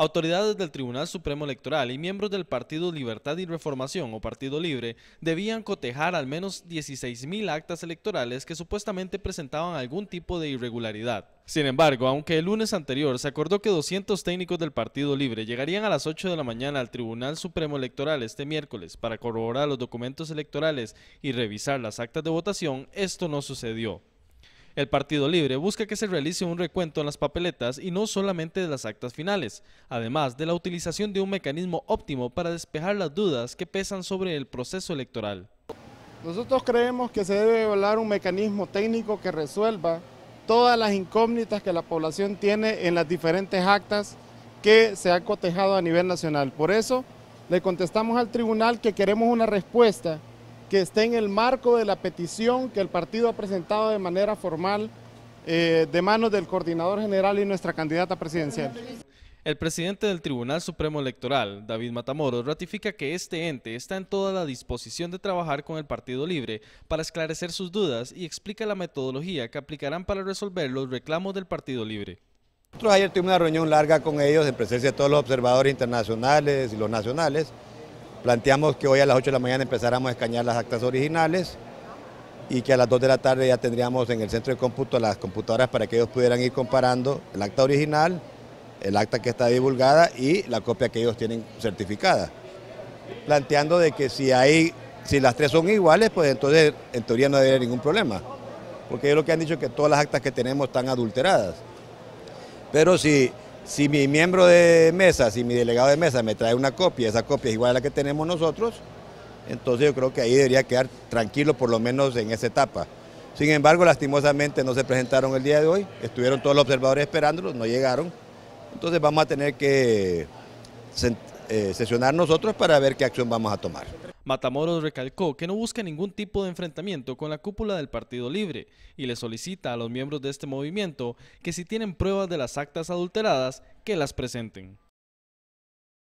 Autoridades del Tribunal Supremo Electoral y miembros del Partido Libertad y Reformación o Partido Libre debían cotejar al menos 16.000 actas electorales que supuestamente presentaban algún tipo de irregularidad. Sin embargo, aunque el lunes anterior se acordó que 200 técnicos del Partido Libre llegarían a las 8 de la mañana al Tribunal Supremo Electoral este miércoles para corroborar los documentos electorales y revisar las actas de votación, esto no sucedió. El Partido Libre busca que se realice un recuento en las papeletas y no solamente de las actas finales, además de la utilización de un mecanismo óptimo para despejar las dudas que pesan sobre el proceso electoral. Nosotros creemos que se debe evaluar un mecanismo técnico que resuelva todas las incógnitas que la población tiene en las diferentes actas que se han cotejado a nivel nacional. Por eso le contestamos al tribunal que queremos una respuesta que esté en el marco de la petición que el partido ha presentado de manera formal eh, de manos del coordinador general y nuestra candidata presidencial. El presidente del Tribunal Supremo Electoral, David Matamoros, ratifica que este ente está en toda la disposición de trabajar con el Partido Libre para esclarecer sus dudas y explica la metodología que aplicarán para resolver los reclamos del Partido Libre. ayer tuvimos una reunión larga con ellos en presencia de todos los observadores internacionales y los nacionales. Planteamos que hoy a las 8 de la mañana empezáramos a escanear las actas originales y que a las 2 de la tarde ya tendríamos en el centro de cómputo las computadoras para que ellos pudieran ir comparando el acta original, el acta que está divulgada y la copia que ellos tienen certificada. Planteando de que si hay, si las tres son iguales, pues entonces en teoría no debería haber ningún problema. Porque ellos lo que han dicho es que todas las actas que tenemos están adulteradas. Pero si si mi miembro de mesa, si mi delegado de mesa me trae una copia, esa copia es igual a la que tenemos nosotros, entonces yo creo que ahí debería quedar tranquilo por lo menos en esa etapa. Sin embargo, lastimosamente no se presentaron el día de hoy, estuvieron todos los observadores esperándolos, no llegaron. Entonces vamos a tener que eh, sesionar nosotros para ver qué acción vamos a tomar. Matamoros recalcó que no busca ningún tipo de enfrentamiento con la cúpula del Partido Libre y le solicita a los miembros de este movimiento que si tienen pruebas de las actas adulteradas, que las presenten.